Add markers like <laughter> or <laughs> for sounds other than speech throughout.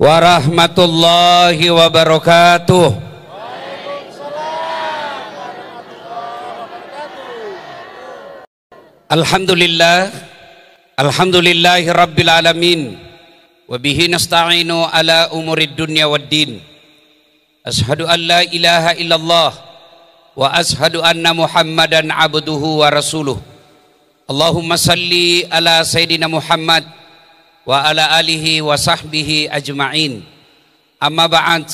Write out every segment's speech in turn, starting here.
warahmatullahi wabarakatuh. Alhamdulillah Alhamdulillahi Rabbil Alamin Wabihi nasta'inu ala umurid dunya wad din Ashadu an la ilaha illallah Wa ashadu anna muhammadan abduhu wa rasuluh Allahumma salli ala sayyidina muhammad wa ala alihi wa sahbihi ajma'in. Amma ba'd.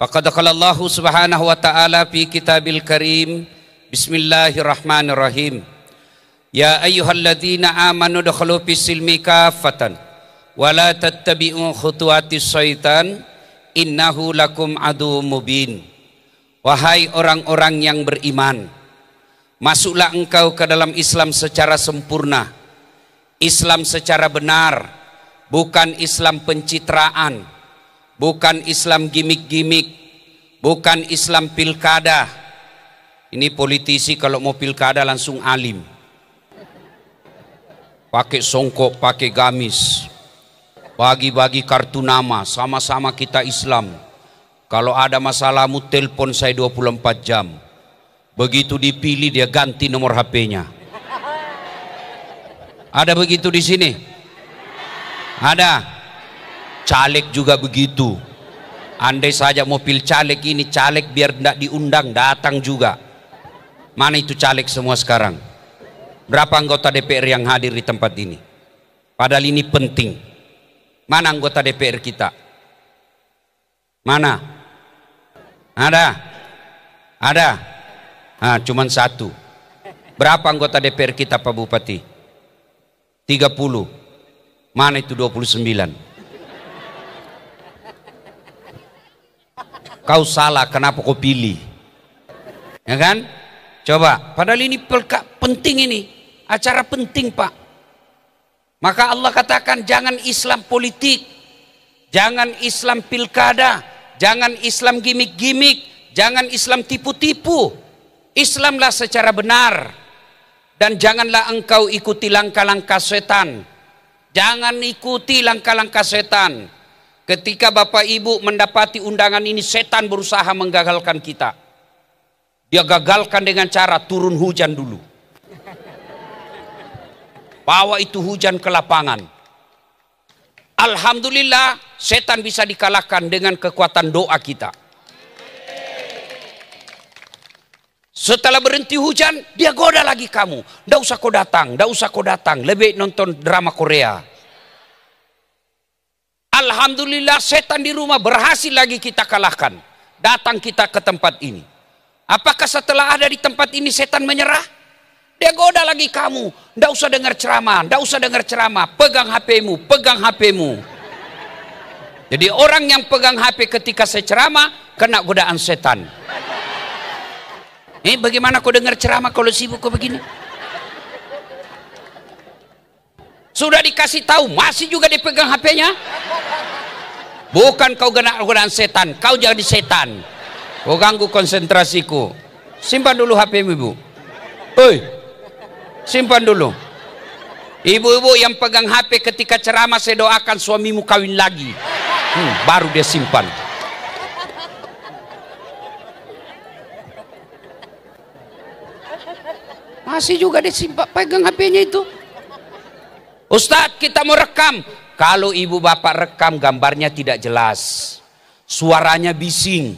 Faqad qala Allah Subhanahu wa ta'ala fi kitabil karim Bismillahirrahmanirrahim. Ya ayyuhalladzina amanu dakhulu fis silmi kafatan wa la tattabi'u khutuwati syaitan innahu lakum adu mubin. Wahai orang-orang yang beriman, masuklah engkau ke dalam Islam secara sempurna, Islam secara benar, bukan Islam pencitraan, bukan Islam gimik-gimik, bukan Islam pilkada. Ini politisi kalau mau pilkada langsung alim. Pakai songkok, pakai gamis. Bagi-bagi kartu nama, sama-sama kita Islam. Kalau ada masalahmu telpon saya 24 jam. Begitu dipilih dia ganti nomor HP-nya. Ada begitu di sini? Ada. Caleg juga begitu. Andai saja mobil caleg ini, caleg biar tidak diundang, datang juga. Mana itu caleg semua sekarang? Berapa anggota DPR yang hadir di tempat ini? Padahal ini penting. Mana anggota DPR kita? Mana? Ada? Ada? Ah, cuman satu. Berapa anggota DPR kita Pak Bupati? 30. Mana itu 29? Kau salah kenapa kau pilih? Ya kan? Coba, padahal ini penting ini. Acara penting, Pak. Maka Allah katakan jangan Islam politik. Jangan Islam pilkada, jangan Islam gimmick-gimmick, jangan Islam tipu-tipu. Islamlah secara benar dan janganlah engkau ikuti langkah-langkah setan. Jangan ikuti langkah-langkah setan. Ketika Bapak Ibu mendapati undangan ini, setan berusaha menggagalkan kita. Dia gagalkan dengan cara turun hujan dulu. Bawa itu hujan ke lapangan. Alhamdulillah, setan bisa dikalahkan dengan kekuatan doa kita. Setelah berhenti hujan, dia goda lagi kamu. Tidak usah kau datang, tidak usah kau datang. Lebih nonton drama Korea. Alhamdulillah setan di rumah berhasil lagi kita kalahkan. Datang kita ke tempat ini. Apakah setelah ada di tempat ini setan menyerah? Dia goda lagi kamu. Tidak usah dengar ceramah, tidak usah dengar ceramah. Pegang HPmu, pegang HPmu. Jadi orang yang pegang HP ketika saya ceramah, kena godaan setan. Eh bagaimana kau dengar ceramah kalau sibuk kau begini? Sudah dikasih tahu masih juga dipegang HP-nya? Bukan kau genak genap setan, kau jangan di setan. Kau ganggu konsentrasiku. Simpan dulu HP-mu, Ibu. Oi. Simpan dulu. Ibu-ibu yang pegang HP ketika ceramah saya doakan suamimu kawin lagi. Hmm, baru dia simpan. masih juga disimpan pegang HP-nya itu. Ustadz kita mau rekam. Kalau ibu bapak rekam gambarnya tidak jelas. Suaranya bising.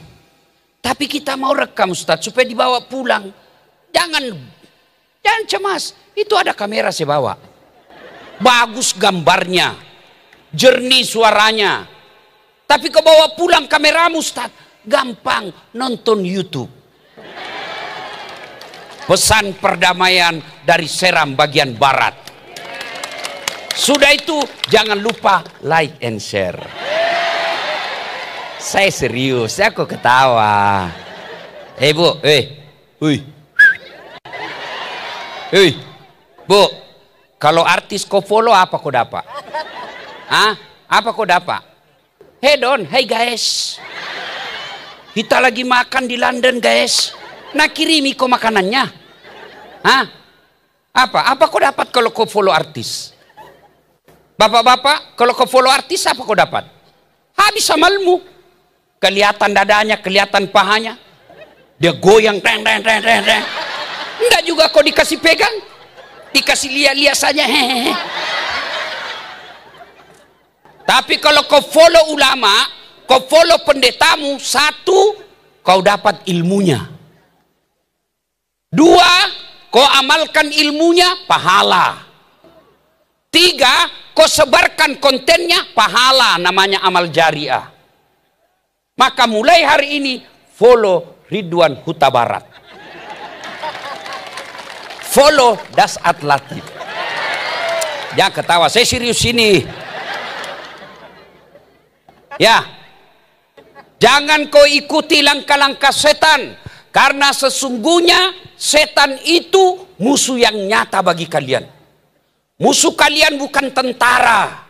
Tapi kita mau rekam Ustadz supaya dibawa pulang. Jangan jangan cemas. Itu ada kamera saya bawa. Bagus gambarnya. Jernih suaranya. Tapi kau bawa pulang kameramu Ustadz. Gampang nonton Youtube pesan perdamaian dari Seram bagian barat. Sudah itu jangan lupa like and share. Saya serius, saya kok ketawa. Eh bu, eh, hey. hui, eh, bu, kalau artis kau follow apa kau dapat? Ah, apa kau dapat? Hey Don, hey guys, kita lagi makan di London guys. Nah kirimi kok makanannya. Hah? Apa? Apa kau dapat kalau kau follow artis? Bapak-bapak, kalau kau follow artis apa kau dapat? Habis amalmu. Kelihatan dadanya, kelihatan pahanya. Dia goyang, reng, reng, reng, reng, reng. Enggak juga kau dikasih pegang. Dikasih lihat-lihat saja. Hehehe. Tapi kalau kau follow ulama, kau follow pendetamu, satu, kau dapat ilmunya. Dua, kau amalkan ilmunya, pahala. Tiga, kau sebarkan kontennya, pahala namanya amal jariah. Maka mulai hari ini, follow Ridwan Huta Barat. Follow Das Atlatif. Jangan ketawa, saya serius ini. Ya. Jangan kau ikuti langkah-langkah setan. Karena sesungguhnya setan itu musuh yang nyata bagi kalian. Musuh kalian bukan tentara.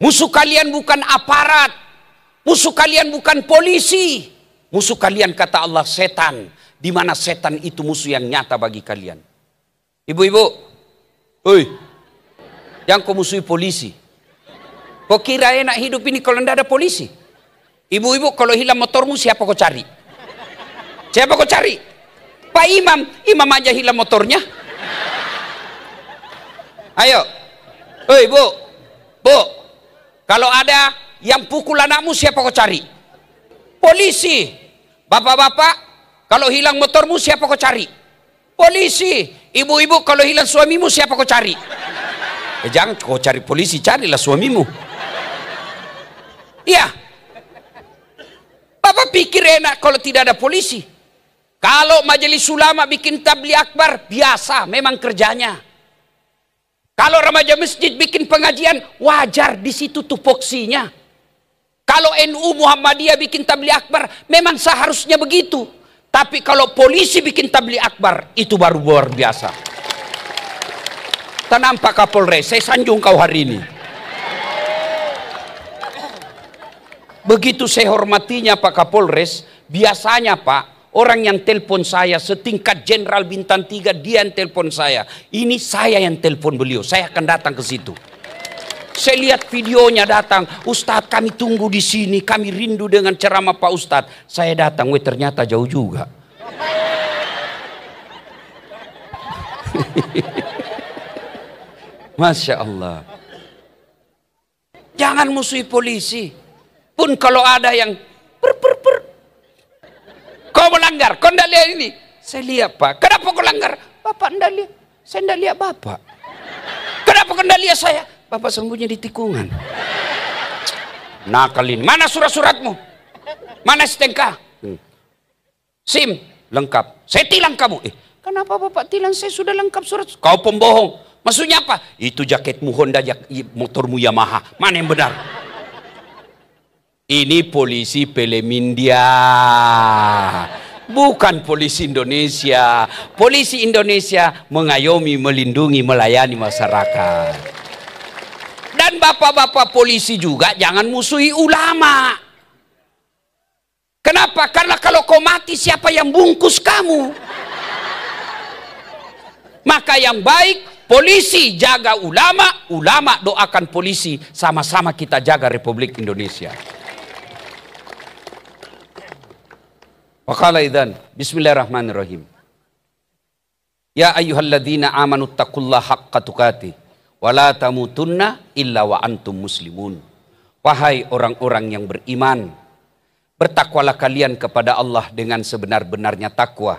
Musuh kalian bukan aparat. Musuh kalian bukan polisi. Musuh kalian kata Allah setan. Di mana setan itu musuh yang nyata bagi kalian. Ibu-ibu. Oi. Yang kau musuhi polisi. Kau kira enak hidup ini kalau tidak ada polisi? Ibu-ibu kalau hilang motormu siapa kau cari? Siapa kau cari? Pak Imam, Imam aja hilang motornya. Ayo. Hei, Bu. Bu. Kalau ada yang pukul anakmu siapa kau cari? Polisi. Bapak-bapak, kalau hilang motormu siapa kau cari? Polisi. Ibu-ibu kalau hilang suamimu siapa kau cari? Eh, jangan kau cari polisi, carilah suamimu. Iya. Bapak pikir enak kalau tidak ada polisi. Kalau majelis ulama bikin tabli akbar, biasa memang kerjanya. Kalau remaja masjid bikin pengajian, wajar di situ tupoksinya. Kalau NU Muhammadiyah bikin tabli akbar, memang seharusnya begitu. Tapi kalau polisi bikin tabli akbar, itu baru luar biasa. Tenang Pak Kapolres, saya sanjung kau hari ini. Begitu saya hormatinya Pak Kapolres, biasanya Pak, Orang yang telpon saya setingkat jenderal bintang tiga dia yang telpon saya. Ini saya yang telpon beliau. Saya akan datang ke situ. Saya lihat videonya datang. Ustadz kami tunggu di sini. Kami rindu dengan ceramah Pak Ustadz. Saya datang. Weh ternyata jauh juga. <laughs> Masya Allah. Jangan musuhi polisi. Pun kalau ada yang per per per Kau melanggar, kau tidak lihat ini. Saya lihat pak. Kenapa kau langgar? Bapak tidak lihat. Saya tidak lihat bapak. Kenapa kau tidak lihat saya? Bapak sembunyi di tikungan. Nakal ini. Mana surat-suratmu? Mana STNK? Hmm. SIM lengkap. Saya tilang kamu. Eh, kenapa bapak tilang? Saya sudah lengkap surat. Kau pembohong. Maksudnya apa? Itu jaketmu Honda, jak motormu Yamaha. Mana yang benar? Ini polisi Pelemindia. Bukan polisi Indonesia. Polisi Indonesia mengayomi, melindungi, melayani masyarakat. Dan bapak-bapak polisi juga jangan musuhi ulama. Kenapa? Karena kalau kau mati siapa yang bungkus kamu? Maka yang baik polisi jaga ulama, ulama doakan polisi, sama-sama kita jaga Republik Indonesia. Wa qala bismillahirrahmanirrahim. Ya ayuhaladina amanut takulla haqqa tuqatih wa la illa wa antum muslimun. Wahai orang-orang yang beriman, bertakwalah kalian kepada Allah dengan sebenar-benarnya takwa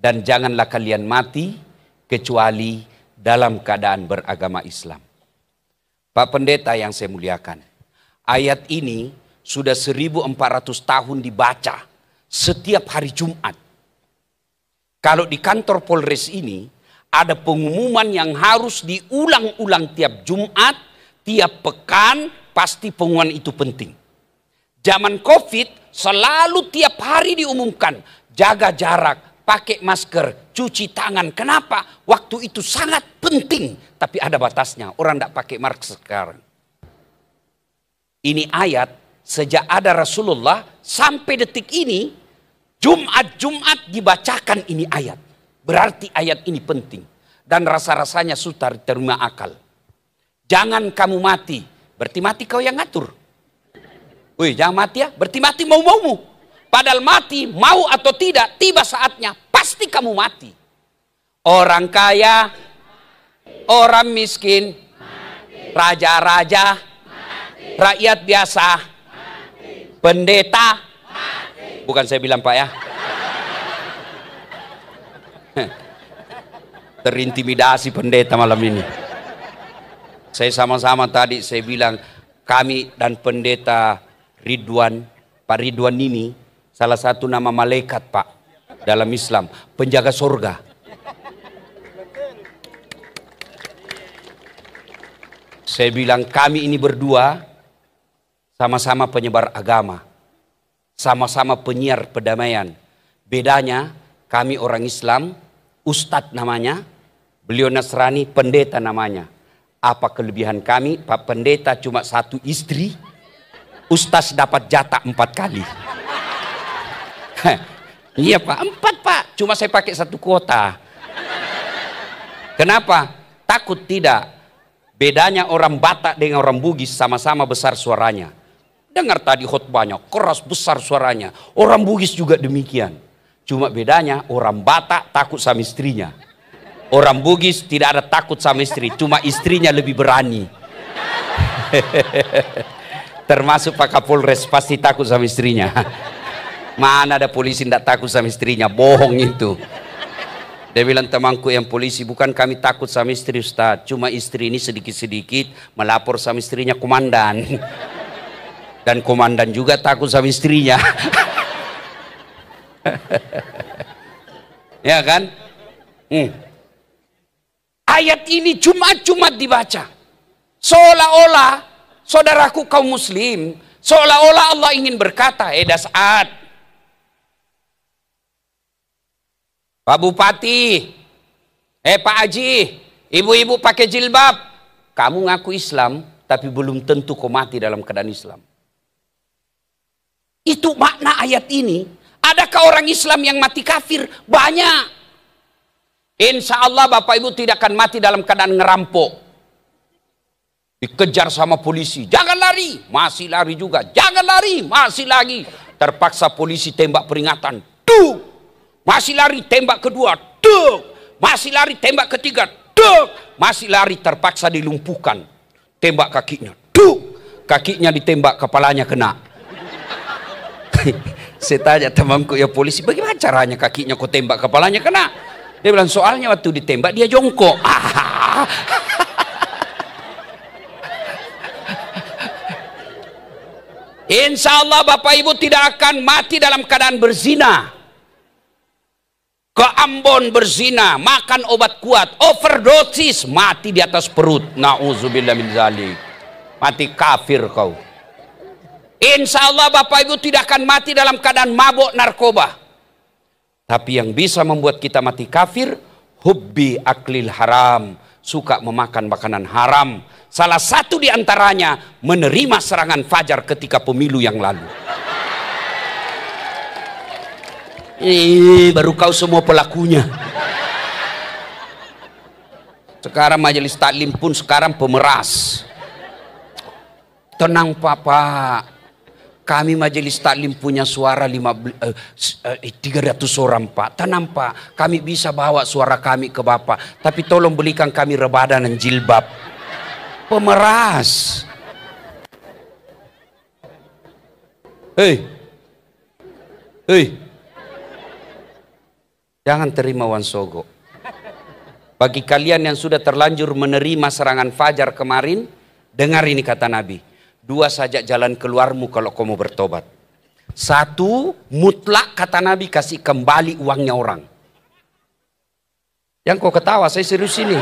dan janganlah kalian mati kecuali dalam keadaan beragama Islam. Pak Pendeta yang saya muliakan, ayat ini sudah 1400 tahun dibaca setiap hari Jumat. Kalau di kantor Polres ini ada pengumuman yang harus diulang-ulang tiap Jumat, tiap pekan, pasti pengumuman itu penting. Zaman COVID selalu tiap hari diumumkan, jaga jarak, pakai masker, cuci tangan. Kenapa? Waktu itu sangat penting, tapi ada batasnya. Orang tidak pakai masker sekarang. Ini ayat sejak ada Rasulullah sampai detik ini Jumat-Jumat dibacakan ini ayat. Berarti ayat ini penting. Dan rasa-rasanya sutar terima akal. Jangan kamu mati. Berarti mati kau yang ngatur. Wih, jangan mati ya. Berarti mati mau-maumu. Padahal mati, mau atau tidak, tiba saatnya. Pasti kamu mati. Orang kaya, orang miskin, raja-raja, rakyat biasa, pendeta, bukan saya bilang pak ya terintimidasi pendeta malam ini saya sama-sama tadi saya bilang kami dan pendeta Ridwan Pak Ridwan ini salah satu nama malaikat pak dalam Islam penjaga surga saya bilang kami ini berdua sama-sama penyebar agama sama-sama penyiar perdamaian. Bedanya kami orang Islam, Ustadz namanya, beliau Nasrani, pendeta namanya. Apa kelebihan kami? Pak pendeta cuma satu istri, Ustadz dapat jatah empat kali. <laughs> iya pak, empat pak, cuma saya pakai satu kuota. Kenapa? Takut tidak. Bedanya orang Batak dengan orang Bugis sama-sama besar suaranya Dengar tadi khutbahnya, keras besar suaranya. Orang Bugis juga demikian. Cuma bedanya orang Batak takut sama istrinya. Orang Bugis tidak ada takut sama istri, cuma istrinya lebih berani. <laughs> Termasuk Pak Kapolres pasti takut sama istrinya. <laughs> Mana ada polisi tidak takut sama istrinya, bohong itu. Dia bilang temanku yang polisi, bukan kami takut sama istri Ustaz. Cuma istri ini sedikit-sedikit melapor sama istrinya komandan. <laughs> Dan komandan juga takut sama istrinya. ya kan? Hmm. Ayat ini Jumat-Jumat dibaca. Seolah-olah saudaraku kaum muslim, seolah-olah Allah ingin berkata, eh dasat. Pak Bupati, eh Pak aji, ibu-ibu pakai jilbab. Kamu ngaku Islam, tapi belum tentu kau mati dalam keadaan Islam. Itu makna ayat ini. Adakah orang Islam yang mati kafir? Banyak. Insya Allah Bapak Ibu tidak akan mati dalam keadaan ngerampok. Dikejar sama polisi. Jangan lari. Masih lari juga. Jangan lari. Masih lagi. Terpaksa polisi tembak peringatan. Tuh. Masih lari tembak kedua. Tuh. Masih lari tembak ketiga. Tuh. Masih lari terpaksa dilumpuhkan. Tembak kakinya. Tuh. Kakinya ditembak kepalanya kena. <laughs> saya tanya temanku ya polisi, bagaimana caranya kakinya kau tembak kepalanya kena? Dia bilang soalnya waktu ditembak dia jongkok. <laughs> Insya Allah Bapak Ibu tidak akan mati dalam keadaan berzina. Ke Ambon berzina, makan obat kuat, overdosis, mati di atas perut. Nauzubillah min zalik. Mati kafir kau. Insya Allah Bapak Ibu tidak akan mati dalam keadaan mabuk narkoba. Tapi yang bisa membuat kita mati kafir, hubbi aklil haram. Suka memakan makanan haram. Salah satu di antaranya menerima serangan fajar ketika pemilu yang lalu. Ih, baru kau semua pelakunya. Sekarang majelis taklim pun sekarang pemeras. Tenang papa. Pak. Kami majelis taklim punya suara 300 eh, eh, orang Pak. Tanam Pak, kami bisa bawa suara kami ke Bapak. Tapi tolong belikan kami rebana dan jilbab. Pemeras. Hei. Hei. Jangan terima Wansogo. Bagi kalian yang sudah terlanjur menerima serangan fajar kemarin, dengar ini kata Nabi Dua saja jalan keluarmu kalau kamu bertobat. Satu, mutlak kata Nabi kasih kembali uangnya orang. Yang kau ketawa, saya serius ini.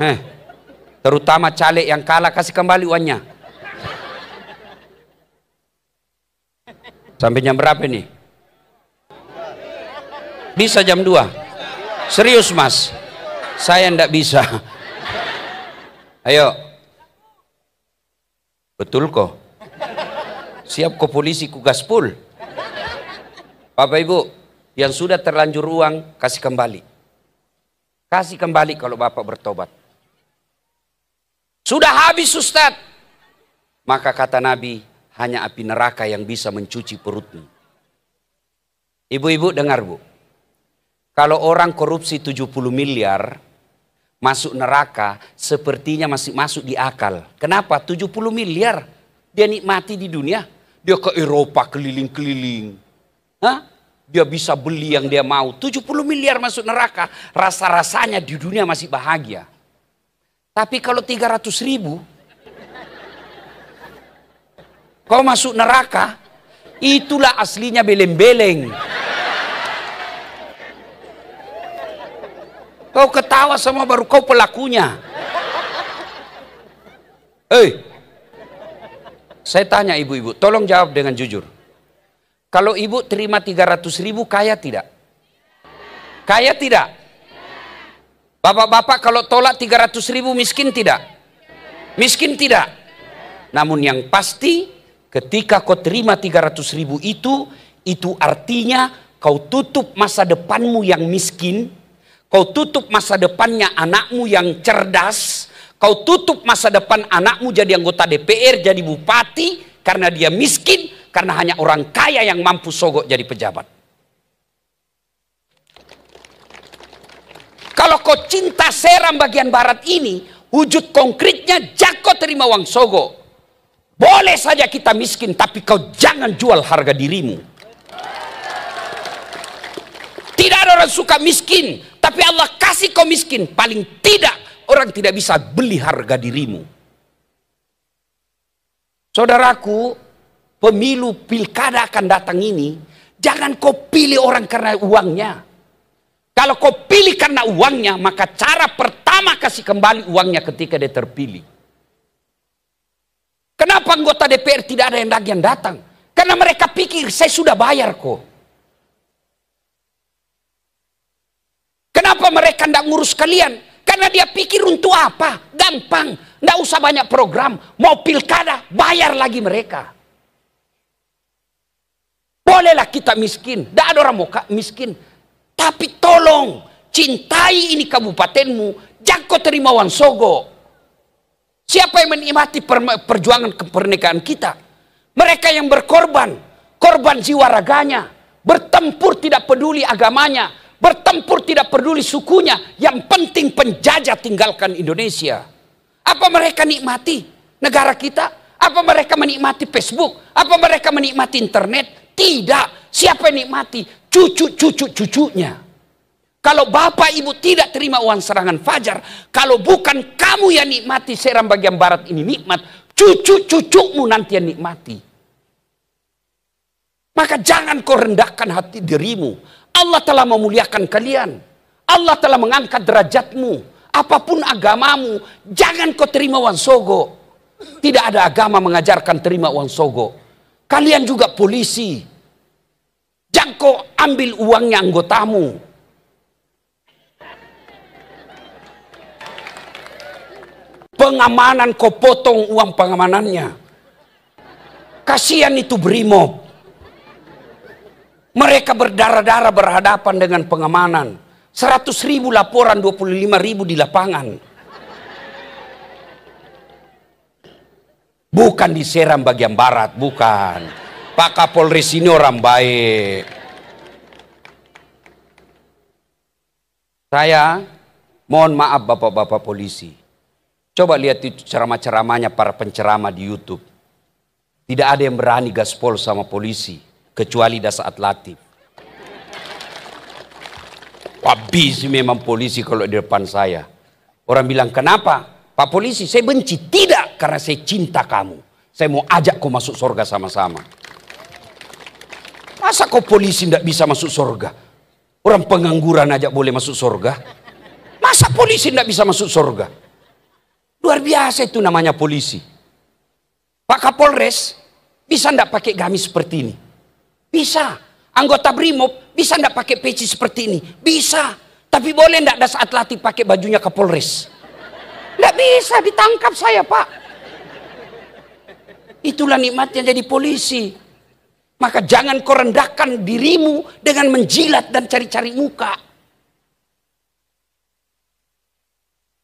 Heh, terutama caleg yang kalah kasih kembali uangnya. Sampai jam berapa ini? Bisa jam 2. Serius mas, saya ndak bisa. Ayo. Betul kok. Siap ke polisi ku gaspol. Bapak Ibu, yang sudah terlanjur uang kasih kembali. Kasih kembali kalau Bapak bertobat. Sudah habis Ustaz. Maka kata Nabi, hanya api neraka yang bisa mencuci perutmu. Ibu-ibu dengar Bu. Kalau orang korupsi 70 miliar, masuk neraka sepertinya masih masuk di akal. Kenapa? 70 miliar dia nikmati di dunia. Dia ke Eropa keliling-keliling. Dia bisa beli yang dia mau. 70 miliar masuk neraka. Rasa-rasanya di dunia masih bahagia. Tapi kalau 300 ribu. Kau masuk neraka. Itulah aslinya beleng-beleng. Kau ketawa sama baru kau pelakunya. Hei, saya tanya ibu-ibu, tolong jawab dengan jujur. Kalau ibu terima 300 ribu, kaya tidak? Kaya tidak? Bapak-bapak kalau tolak 300 ribu miskin tidak? Miskin tidak? Namun yang pasti ketika kau terima 300 ribu itu, itu artinya kau tutup masa depanmu yang miskin Kau tutup masa depannya anakmu yang cerdas. Kau tutup masa depan anakmu jadi anggota DPR, jadi bupati. Karena dia miskin. Karena hanya orang kaya yang mampu sogok jadi pejabat. Kalau kau cinta seram bagian barat ini. Wujud konkretnya Jako terima uang sogok. Boleh saja kita miskin, tapi kau jangan jual harga dirimu. Tidak ada orang suka miskin, tapi Allah kasih kau miskin. Paling tidak orang tidak bisa beli harga dirimu. Saudaraku, pemilu pilkada akan datang ini, jangan kau pilih orang karena uangnya. Kalau kau pilih karena uangnya, maka cara pertama kasih kembali uangnya ketika dia terpilih. Kenapa anggota DPR tidak ada yang lagi yang datang? Karena mereka pikir saya sudah bayar kok. Kenapa mereka tidak ngurus kalian? Karena dia pikir untuk apa? Gampang. Tidak usah banyak program. Mau pilkada, bayar lagi mereka. Bolehlah kita miskin. Tidak ada orang mau miskin. Tapi tolong, cintai ini kabupatenmu. Jangan terima sogo. Siapa yang menikmati perjuangan kepernikahan kita? Mereka yang berkorban. Korban jiwa raganya. Bertempur tidak peduli agamanya Bertempur tidak peduli sukunya. Yang penting penjajah tinggalkan Indonesia. Apa mereka nikmati negara kita? Apa mereka menikmati Facebook? Apa mereka menikmati internet? Tidak. Siapa yang nikmati? Cucu-cucu-cucunya. Kalau bapak ibu tidak terima uang serangan fajar, kalau bukan kamu yang nikmati seram bagian barat ini nikmat, cucu-cucumu nanti yang nikmati. Maka jangan kau rendahkan hati dirimu. Allah telah memuliakan kalian. Allah telah mengangkat derajatmu. Apapun agamamu, jangan kau terima uang sogo. Tidak ada agama mengajarkan terima uang sogo. Kalian juga polisi. Jangan kau ambil uangnya anggotamu. Pengamanan kau potong uang pengamanannya. Kasihan itu brimob. Mereka berdarah-darah berhadapan dengan pengamanan. 100 ribu laporan, 25 ribu di lapangan. Bukan di Seram bagian barat, bukan. Pak Kapolri sini orang baik. Saya mohon maaf bapak-bapak polisi. Coba lihat ceramah-ceramahnya para pencerama di Youtube. Tidak ada yang berani gaspol sama polisi kecuali dah saat Latif. Habis memang polisi kalau di depan saya. Orang bilang, kenapa? Pak polisi, saya benci. Tidak, karena saya cinta kamu. Saya mau ajak kau masuk surga sama-sama. Masa kau polisi tidak bisa masuk surga? Orang pengangguran aja boleh masuk surga? Masa polisi tidak bisa masuk surga? Luar biasa itu namanya polisi. Pak Kapolres, bisa tidak pakai gamis seperti ini? Bisa. Anggota BRIMOB bisa ndak pakai peci seperti ini? Bisa. Tapi boleh ndak ada saat latih pakai bajunya Kapolres? Enggak bisa ditangkap saya, Pak. Itulah nikmatnya jadi polisi. Maka jangan kau rendahkan dirimu dengan menjilat dan cari-cari muka.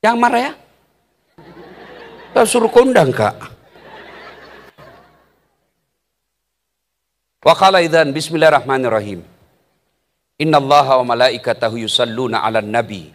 Jangan marah ya. Saya suruh kondang, Kak. Wa qala idzan bismillahirrahmanirrahim. Innallaha wa malaikatahu yusalluna 'alan nabi.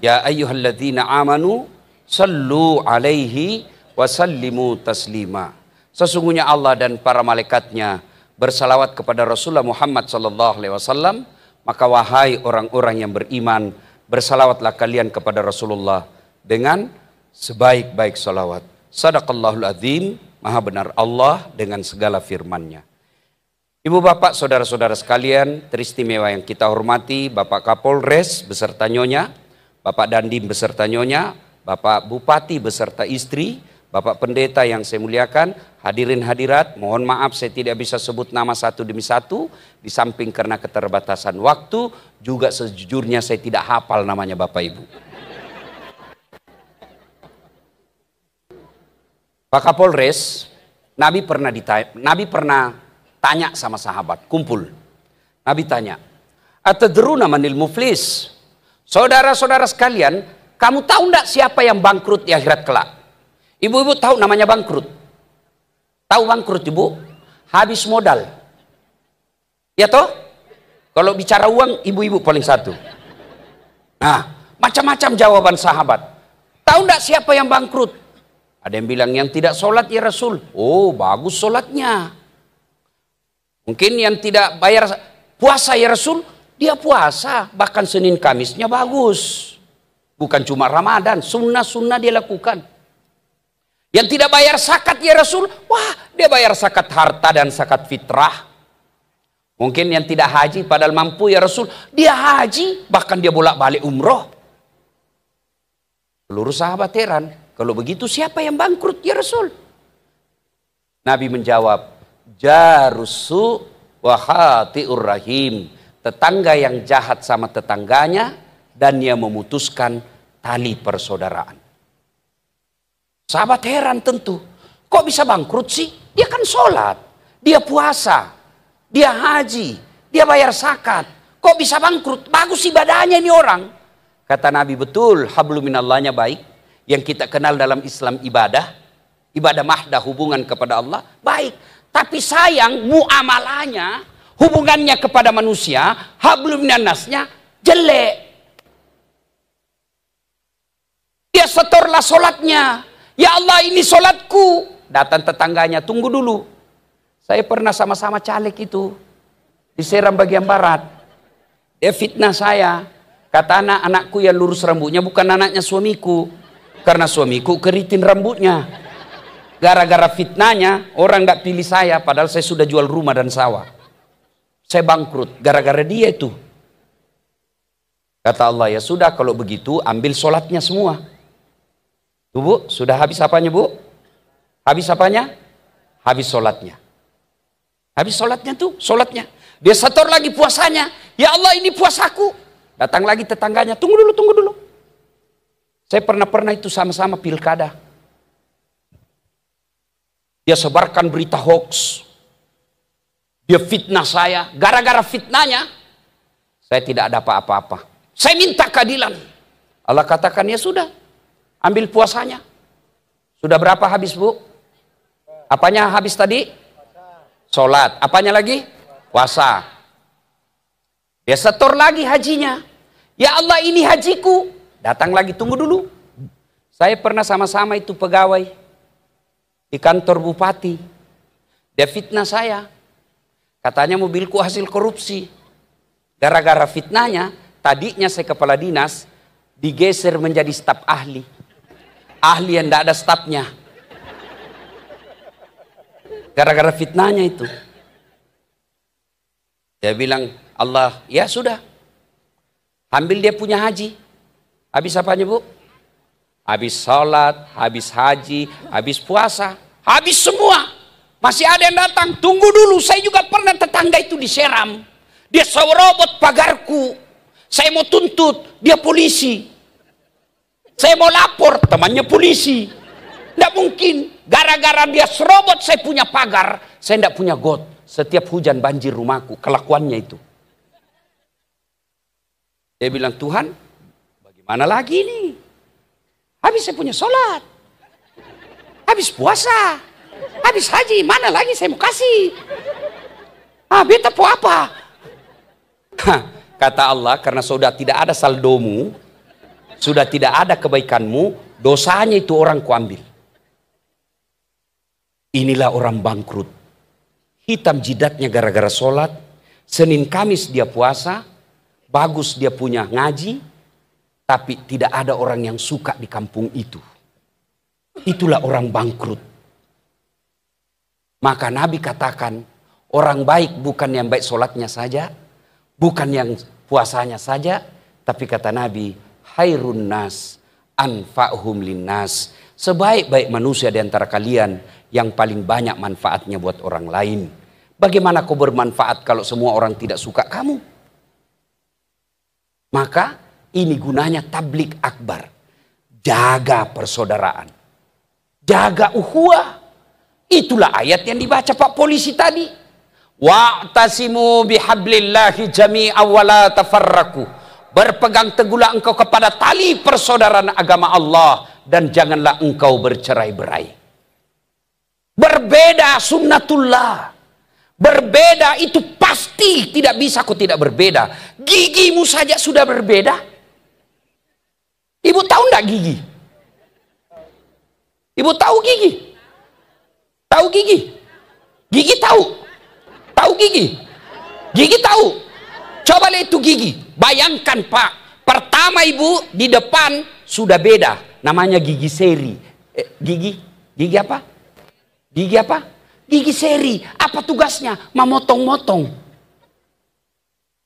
Ya ayyuhalladzina amanu sallu 'alaihi wa sallimu taslima. Sesungguhnya Allah dan para malaikatnya bersalawat kepada Rasulullah Muhammad sallallahu alaihi wasallam, maka wahai orang-orang yang beriman, bersalawatlah kalian kepada Rasulullah dengan sebaik-baik salawat. Sadaqallahul azim, maha benar Allah dengan segala firman-Nya. Ibu bapak, saudara-saudara sekalian, teristimewa yang kita hormati, Bapak Kapolres beserta nyonya, Bapak Dandim beserta nyonya, Bapak Bupati beserta istri, Bapak Pendeta yang saya muliakan, hadirin hadirat, mohon maaf saya tidak bisa sebut nama satu demi satu, di samping karena keterbatasan waktu, juga sejujurnya saya tidak hafal namanya Bapak Ibu. Pak Kapolres, Nabi pernah ditanya, Nabi pernah Tanya sama sahabat, kumpul. Nabi tanya, Atadruna manil muflis? Saudara-saudara sekalian, kamu tahu enggak siapa yang bangkrut di akhirat kelak? Ibu-ibu tahu namanya bangkrut? Tahu bangkrut ibu? Habis modal. Ya toh? Kalau bicara uang, ibu-ibu paling satu. Nah, macam-macam jawaban sahabat. Tahu enggak siapa yang bangkrut? Ada yang bilang yang tidak sholat ya Rasul. Oh, bagus sholatnya. Mungkin yang tidak bayar puasa ya Rasul, dia puasa. Bahkan Senin Kamisnya bagus. Bukan cuma Ramadan, sunnah-sunnah dia lakukan. Yang tidak bayar zakat ya Rasul, wah dia bayar zakat harta dan zakat fitrah. Mungkin yang tidak haji padahal mampu ya Rasul, dia haji bahkan dia bolak-balik umroh. Seluruh sahabat heran, kalau begitu siapa yang bangkrut ya Rasul? Nabi menjawab, jarusu wahati urrahim. Tetangga yang jahat sama tetangganya dan ia memutuskan tali persaudaraan. Sahabat heran tentu. Kok bisa bangkrut sih? Dia kan sholat, dia puasa, dia haji, dia bayar zakat. Kok bisa bangkrut? Bagus ibadahnya ini orang. Kata Nabi betul, habluminallahnya baik. Yang kita kenal dalam Islam ibadah. Ibadah mahdah hubungan kepada Allah. Baik. Tapi sayang muamalahnya, hubungannya kepada manusia, hablum nanasnya jelek. Dia setorlah solatnya. Ya Allah ini solatku. Datang tetangganya, tunggu dulu. Saya pernah sama-sama caleg itu. Di Seram bagian barat. Dia fitnah saya. Kata anak, anakku yang lurus rambutnya bukan anaknya suamiku. Karena suamiku keritin rambutnya gara-gara fitnahnya orang nggak pilih saya padahal saya sudah jual rumah dan sawah saya bangkrut gara-gara dia itu kata Allah ya sudah kalau begitu ambil sholatnya semua tuh bu sudah habis apanya bu habis apanya habis sholatnya habis sholatnya tuh sholatnya dia setor lagi puasanya ya Allah ini puasaku datang lagi tetangganya tunggu dulu tunggu dulu saya pernah pernah itu sama-sama pilkada dia sebarkan berita hoax. Dia fitnah saya. Gara-gara fitnahnya, saya tidak ada apa-apa. Saya minta keadilan. Allah katakan, ya sudah. Ambil puasanya. Sudah berapa habis, Bu? Apanya habis tadi? Sholat. Apanya lagi? Puasa. Dia setor lagi hajinya. Ya Allah ini hajiku. Datang lagi, tunggu dulu. Saya pernah sama-sama itu pegawai di kantor bupati. Dia fitnah saya. Katanya mobilku hasil korupsi. Gara-gara fitnahnya, tadinya saya kepala dinas, digeser menjadi staf ahli. Ahli yang tidak ada stafnya. Gara-gara fitnahnya itu. Dia bilang, Allah, ya sudah. Ambil dia punya haji. Habis apanya bu? habis sholat, habis haji, habis puasa, habis semua. Masih ada yang datang, tunggu dulu. Saya juga pernah tetangga itu diseram. Dia serobot pagarku. Saya mau tuntut, dia polisi. Saya mau lapor, temannya polisi. Tidak mungkin. Gara-gara dia serobot saya punya pagar, saya tidak punya got. Setiap hujan banjir rumahku, kelakuannya itu. Dia bilang, Tuhan, bagaimana lagi ini? Habis saya punya sholat. Habis puasa. Habis haji. Mana lagi saya mau kasih? Ah, beta apa? Hah, kata Allah, karena sudah tidak ada saldomu, sudah tidak ada kebaikanmu, dosanya itu orang kuambil. Inilah orang bangkrut. Hitam jidatnya gara-gara sholat. Senin Kamis dia puasa. Bagus dia punya ngaji tapi tidak ada orang yang suka di kampung itu. Itulah orang bangkrut. Maka Nabi katakan, orang baik bukan yang baik sholatnya saja, bukan yang puasanya saja, tapi kata Nabi, hayrun nas anfa'hum linnas. Sebaik-baik manusia di antara kalian yang paling banyak manfaatnya buat orang lain. Bagaimana kau bermanfaat kalau semua orang tidak suka kamu? Maka ini gunanya tablik akbar. Jaga persaudaraan. Jaga uhuah. Itulah ayat yang dibaca Pak Polisi tadi. Wa'tasimu bihablillahi jami'a wa la tafarraku. Berpegang teguhlah engkau kepada tali persaudaraan agama Allah dan janganlah engkau bercerai-berai. Berbeda sunnatullah. Berbeda itu pasti tidak bisa kau tidak berbeda. Gigimu saja sudah berbeda. Ibu tahu nggak gigi? Ibu tahu gigi? Tahu gigi? Gigi tahu? Tahu gigi? Gigi tahu? Coba lihat itu gigi. Bayangkan Pak, pertama Ibu di depan sudah beda. Namanya gigi seri. Eh, gigi? Gigi apa? Gigi apa? Gigi seri. Apa tugasnya? Memotong-motong.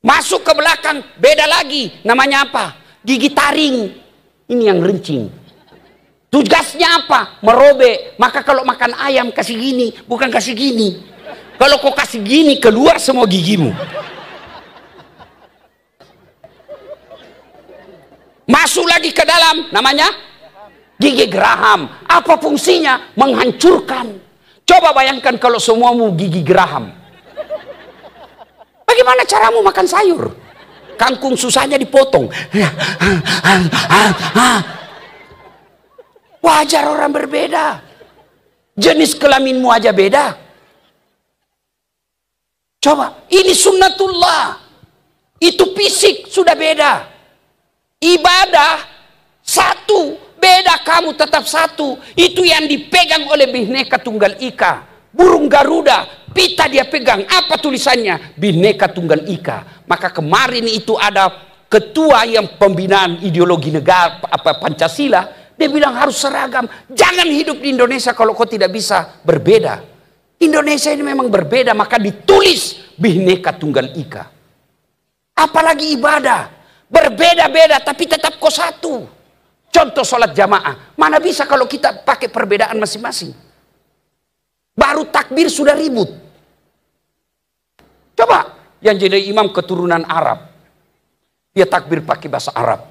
Masuk ke belakang, beda lagi. Namanya apa? Gigi taring. Ini yang rincing. Tugasnya apa? Merobek. Maka kalau makan ayam kasih gini, bukan kasih gini. Kalau kau kasih gini keluar semua gigimu. Masuk lagi ke dalam namanya gigi geraham. Apa fungsinya? Menghancurkan. Coba bayangkan kalau semuamu gigi geraham. Bagaimana caramu makan sayur? Kangkung susahnya dipotong. Ya, ah, ah, ah, Wajar orang berbeda. Jenis kelaminmu aja beda. Coba, ini sunnatullah. Itu fisik sudah beda. Ibadah satu, beda kamu tetap satu. Itu yang dipegang oleh Bhinneka Tunggal Ika. Burung Garuda Pita dia pegang, apa tulisannya? Bineka Tunggal Ika. Maka kemarin itu ada ketua yang pembinaan ideologi negara apa Pancasila, dia bilang harus seragam. Jangan hidup di Indonesia kalau kau tidak bisa berbeda. Indonesia ini memang berbeda, maka ditulis Bineka Tunggal Ika. Apalagi ibadah, berbeda-beda tapi tetap kau satu. Contoh sholat jamaah, mana bisa kalau kita pakai perbedaan masing-masing? Baru takbir sudah ribut. Coba yang jadi imam keturunan Arab. Dia takbir pakai bahasa Arab.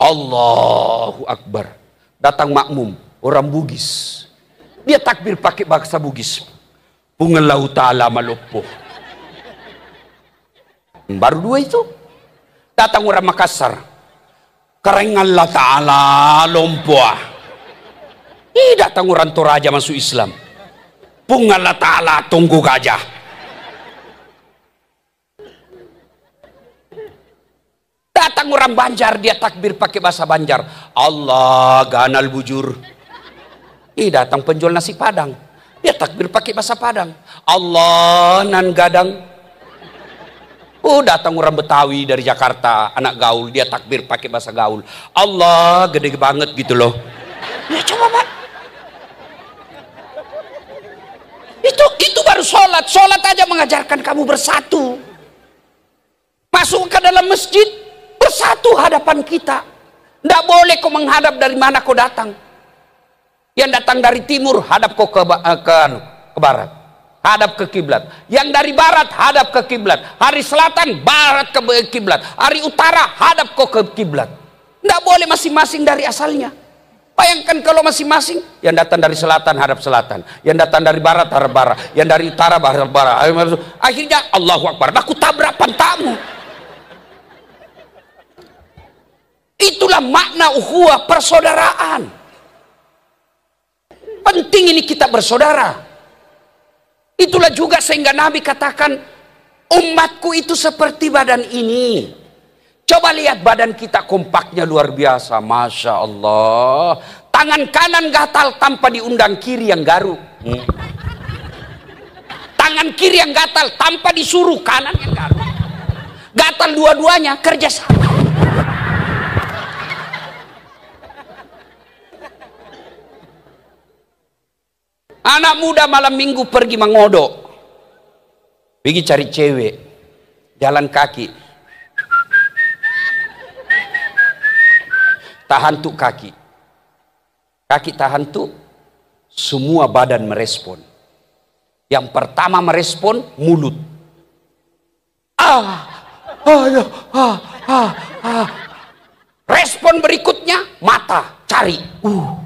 Allahu Akbar. Datang makmum, orang Bugis. Dia takbir pakai bahasa Bugis. Pungelau ta'ala malopo. Baru dua itu. Datang orang Makassar. Kerengallah ta'ala lompoa. Ih, datang orang Toraja masuk Islam. Pung Allah Ta'ala tunggu gajah. Datang orang Banjar, dia takbir pakai bahasa Banjar. Allah ganal bujur. Ih datang penjual nasi padang. Dia takbir pakai bahasa Padang. Allah nan gadang. Oh datang orang Betawi dari Jakarta, anak gaul, dia takbir pakai bahasa gaul. Allah gede banget gitu loh. Ya coba Pak, Itu itu baru sholat. Sholat aja mengajarkan kamu bersatu. Masuk ke dalam masjid, bersatu hadapan kita. Tidak boleh kau menghadap dari mana kau datang. Yang datang dari timur, hadap kau ke, eh, ke, anu, ke barat. Hadap ke kiblat. Yang dari barat, hadap ke kiblat. Hari selatan, barat ke kiblat. Hari utara, hadap kau ke kiblat. Tidak boleh masing-masing dari asalnya. Bayangkan kalau masing-masing yang datang dari selatan harap selatan, yang datang dari barat harap barat, yang dari utara hadap barat. Akhirnya Allah Akbar, nah, aku tabrak pantamu. Itulah makna uhuah persaudaraan. Penting ini kita bersaudara. Itulah juga sehingga Nabi katakan umatku itu seperti badan ini. Coba lihat badan kita kompaknya luar biasa. Masya Allah. Tangan kanan gatal tanpa diundang kiri yang garuk. Hmm. Tangan kiri yang gatal tanpa disuruh kanan yang garuk. Gatal dua-duanya kerja sama. Anak muda malam minggu pergi mengodok. Pergi cari cewek. Jalan kaki tahan tuk kaki. Kaki tahan tuk, semua badan merespon. Yang pertama merespon mulut. Ah, ah, ya, ah, ah, ah. Respon berikutnya mata cari. Uh.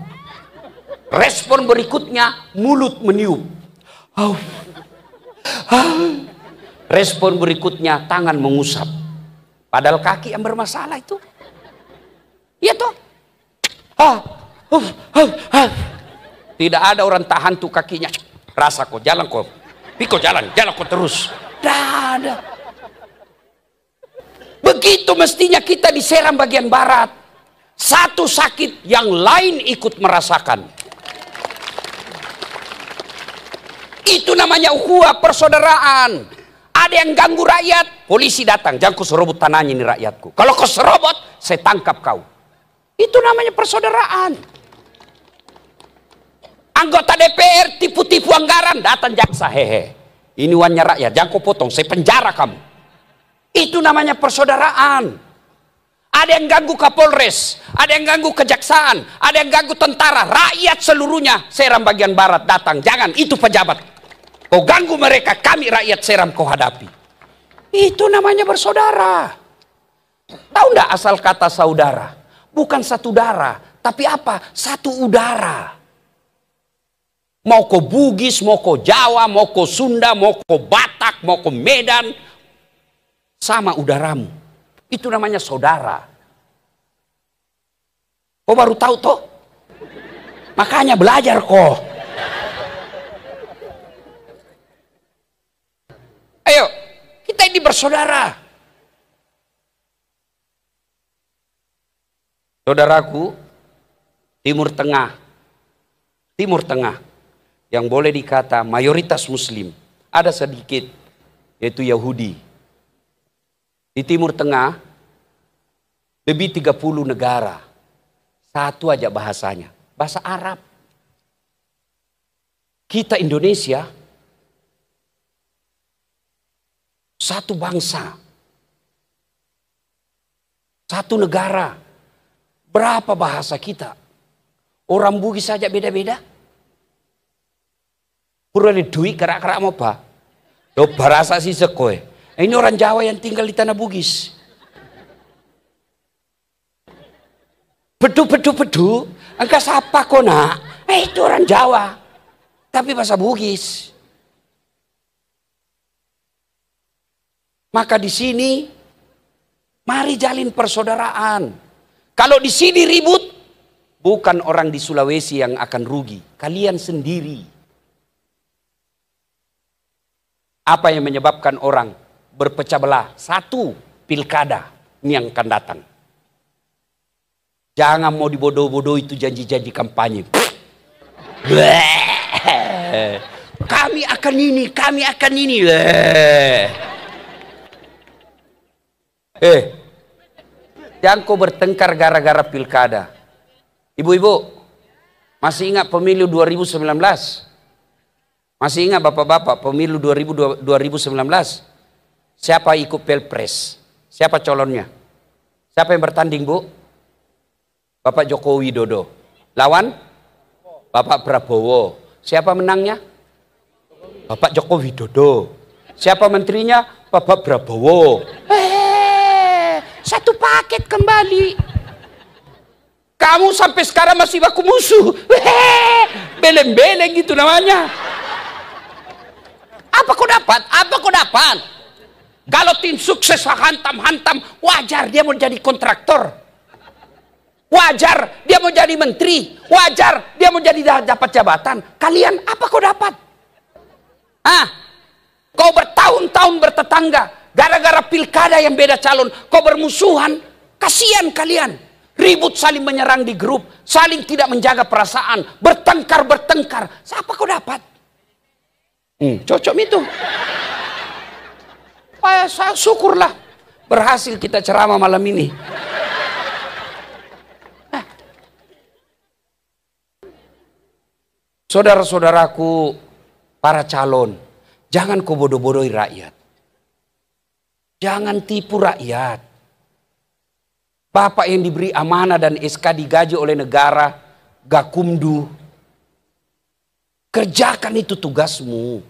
Respon berikutnya mulut meniup. Oh. Ah. Respon berikutnya tangan mengusap. Padahal kaki yang bermasalah itu. Iya toh? Ah, uh, uh, uh. Tidak ada orang tahan tuh kakinya. Rasa kok jalan kok. Piko jalan, jalan kok terus. Tidak ada. Begitu mestinya kita diserang bagian barat. Satu sakit yang lain ikut merasakan. Itu namanya ukhuwah persaudaraan. Ada yang ganggu rakyat, polisi datang, jangan kau serobot tanahnya ini rakyatku. Kalau kau serobot, saya tangkap kau. Itu namanya persaudaraan. Anggota DPR tipu-tipu anggaran datang jaksa hehe. Ini uangnya rakyat, jangan kau potong, saya penjara kamu. Itu namanya persaudaraan. Ada yang ganggu Kapolres, ada yang ganggu kejaksaan, ada yang ganggu tentara, rakyat seluruhnya Seram bagian barat datang. Jangan, itu pejabat. Kau oh, ganggu mereka, kami rakyat Seram kau hadapi. Itu namanya bersaudara. Tahu enggak asal kata saudara? Bukan satu darah, tapi apa? Satu udara. Mau ke Bugis, mau ke Jawa, mau ke Sunda, mau ke Batak, mau ke Medan. Sama udaramu. Itu namanya saudara. Kau oh, baru tahu toh? Makanya belajar kok. Ayo, kita ini bersaudara. Saudaraku, Timur Tengah, Timur Tengah yang boleh dikata mayoritas muslim, ada sedikit yaitu Yahudi. Di Timur Tengah lebih 30 negara. Satu aja bahasanya, bahasa Arab. Kita Indonesia satu bangsa, satu negara, Berapa bahasa kita? Orang Bugis saja beda-beda. Purwani duit kerak-kerak mau apa? Yo bahasa sih sekoe. Ini orang Jawa yang tinggal di tanah Bugis. pedu-pedu- pedu engkau sapa kona? Eh itu orang Jawa, tapi bahasa Bugis. Maka di sini, mari jalin persaudaraan. Kalau di sini ribut, bukan orang di Sulawesi yang akan rugi. Kalian sendiri. Apa yang menyebabkan orang berpecah belah? Satu, pilkada yang akan datang. Jangan mau dibodoh-bodoh itu janji-janji kampanye. <laughs> Kami akan ini, kami akan ini. <laughs> Eh, dan kau bertengkar gara-gara pilkada. Ibu-ibu, masih ingat pemilu 2019? Masih ingat bapak-bapak pemilu 2019? Siapa ikut pilpres? Siapa calonnya? Siapa yang bertanding bu? Bapak Joko Widodo. Lawan? Bapak Prabowo. Siapa menangnya? Bapak Joko Widodo. Siapa menterinya? Bapak Prabowo. Hey. Eh, satu paket kembali. Kamu sampai sekarang masih baku musuh. Beleng-beleng gitu namanya. Apa kau dapat? Apa kau dapat? Kalau tim sukses hantam-hantam, wajar dia mau jadi kontraktor. Wajar dia mau jadi menteri. Wajar dia mau jadi dapat jabatan. Kalian apa kau dapat? Ah, kau bertahun-tahun bertetangga, Gara-gara pilkada yang beda calon, kau bermusuhan. Kasihan kalian. Ribut saling menyerang di grup. Saling tidak menjaga perasaan. Bertengkar-bertengkar. Siapa kau dapat? Hmm, cocok itu. <laughs> Saya, saya syukurlah. Berhasil kita ceramah malam ini. Saudara-saudaraku, para calon, jangan kau bodoh-bodohi rakyat. Jangan tipu rakyat. Bapak yang diberi amanah dan SK digaji oleh negara, gakumdu. Kerjakan itu tugasmu.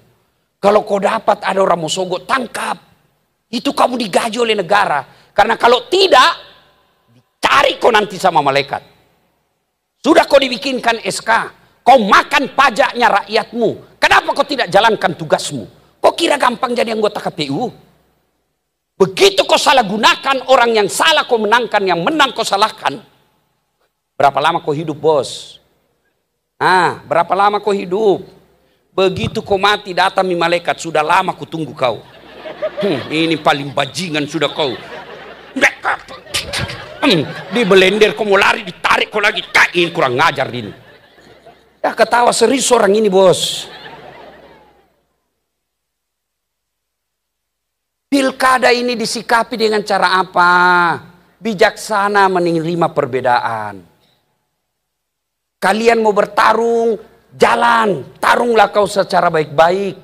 Kalau kau dapat ada orang mau tangkap. Itu kamu digaji oleh negara. Karena kalau tidak, dicari kau nanti sama malaikat. Sudah kau dibikinkan SK, kau makan pajaknya rakyatmu. Kenapa kau tidak jalankan tugasmu? Kau kira gampang jadi anggota KPU? Begitu kau salah gunakan orang yang salah kau menangkan, yang menang kau salahkan. Berapa lama kau hidup bos? ah berapa lama kau hidup? Begitu kau mati datang malaikat, sudah lama kau tunggu kau. Hmm, ini paling bajingan sudah kau. Hmm, di belender kau mau lari ditarik kau lagi. Kain kurang ngajar ini. Ya ketawa serius orang ini bos. Pilkada ini disikapi dengan cara apa? Bijaksana menerima perbedaan. Kalian mau bertarung, jalan, tarunglah kau secara baik-baik.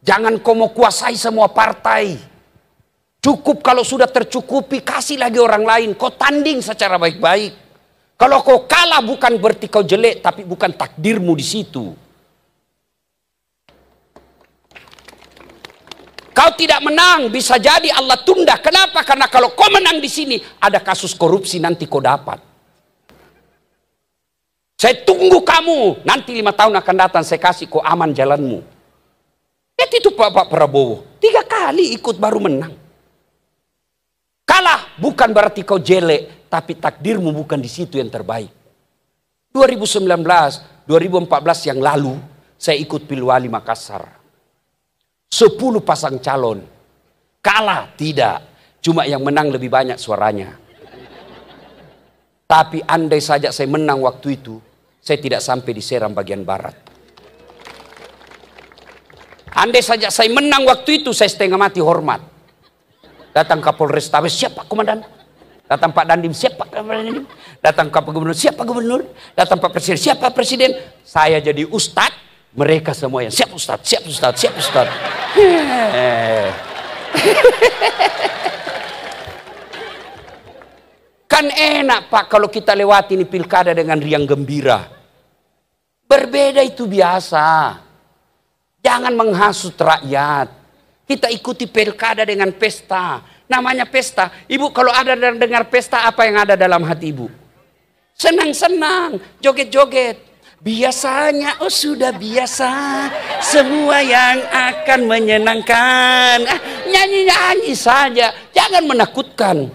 Jangan kau mau kuasai semua partai. Cukup kalau sudah tercukupi, kasih lagi orang lain. Kau tanding secara baik-baik. Kalau kau kalah bukan berarti kau jelek, tapi bukan takdirmu di situ. Kau tidak menang, bisa jadi Allah tunda. Kenapa? Karena kalau kau menang di sini, ada kasus korupsi nanti kau dapat. Saya tunggu kamu, nanti lima tahun akan datang, saya kasih kau aman jalanmu. Ya itu Pak, Pak Prabowo, tiga kali ikut baru menang. Kalah bukan berarti kau jelek, tapi takdirmu bukan di situ yang terbaik. 2019, 2014 yang lalu, saya ikut Pilwali Makassar. Sepuluh pasang calon. Kalah? Tidak. Cuma yang menang lebih banyak suaranya. Tapi andai saja saya menang waktu itu, saya tidak sampai di Seram bagian barat. Andai saja saya menang waktu itu, saya setengah mati hormat. Datang Kapolres Tabes, siapa komandan? Datang Pak Dandim, siapa Datang Pak Gubernur, siapa Gubernur? Datang Pak Presiden, siapa Presiden? Saya jadi ustadz, mereka semua yang siap Ustadz, siap Ustadz, siap Ustadz. Eh. kan enak Pak kalau kita lewati ini pilkada dengan riang gembira. Berbeda itu biasa. Jangan menghasut rakyat. Kita ikuti pilkada dengan pesta. Namanya pesta. Ibu kalau ada dan dengar pesta apa yang ada dalam hati ibu? Senang-senang, joget-joget. Biasanya, oh sudah biasa, semua yang akan menyenangkan. Eh, nyanyi-nyanyi saja, jangan menakutkan.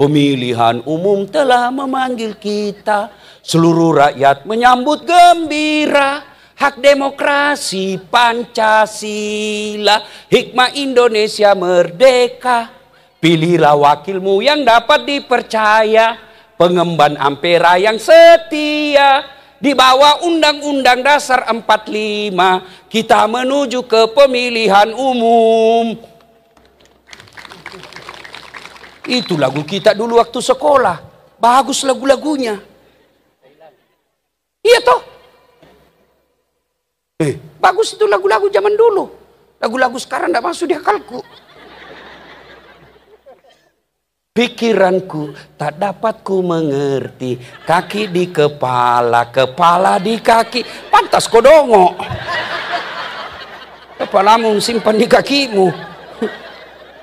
Pemilihan umum telah memanggil kita, seluruh rakyat menyambut gembira. Hak demokrasi Pancasila, hikmah Indonesia merdeka. Pilihlah wakilmu yang dapat dipercaya, pengemban ampera yang setia di bawah Undang-Undang Dasar 45 kita menuju ke pemilihan umum. Itu lagu kita dulu waktu sekolah. Bagus lagu-lagunya. Iya toh? Eh, bagus itu lagu-lagu zaman dulu. Lagu-lagu sekarang tidak masuk di akalku. Pikiranku tak dapat ku mengerti. Kaki di kepala, kepala di kaki. Pantas kau dongo. Kepalamu simpan di kakimu.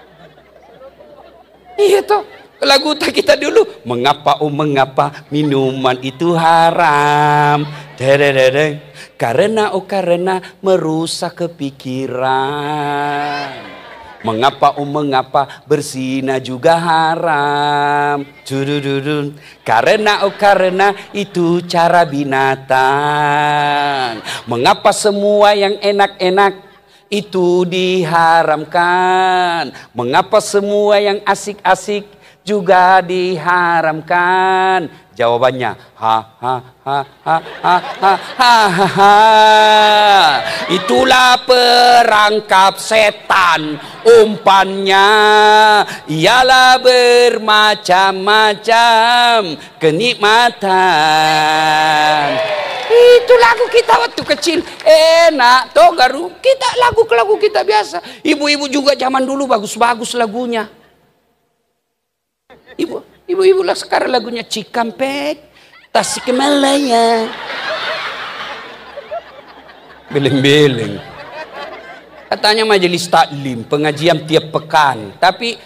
<laughs> iya toh. Lagu tak kita dulu. Mengapa oh mengapa minuman itu haram. Dededede. Karena oh karena merusak kepikiran. Mengapa um mengapa bersina juga haram. Jurururun. Karena oh karena itu cara binatang. Mengapa semua yang enak-enak itu diharamkan. Mengapa semua yang asik-asik juga diharamkan? Jawabannya, ha ha ha ha ha ha ha Itulah perangkap setan. Umpannya ialah bermacam-macam kenikmatan. Itu lagu kita waktu kecil enak toh garu. Kita lagu-lagu kita biasa. Ibu-ibu juga zaman dulu bagus-bagus lagunya. Ibu, ibu-ibu lah sekarang lagunya Cikampek, tasik malaya, beling-beling. Katanya majelis taklim, pengajian tiap pekan. Tapi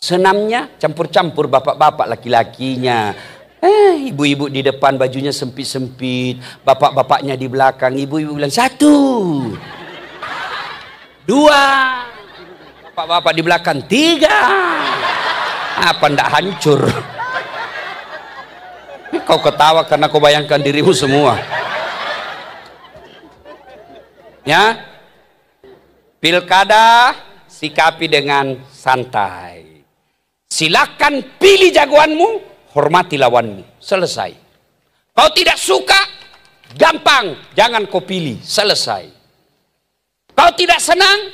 senamnya campur-campur bapak-bapak laki-lakinya. Eh, ibu-ibu di depan bajunya sempit-sempit, bapak-bapaknya di belakang, ibu-ibu bilang satu, dua, bapak-bapak di belakang tiga apa ndak hancur kau ketawa karena kau bayangkan dirimu semua ya pilkada sikapi dengan santai silakan pilih jagoanmu hormati lawanmu selesai kau tidak suka gampang jangan kau pilih selesai kau tidak senang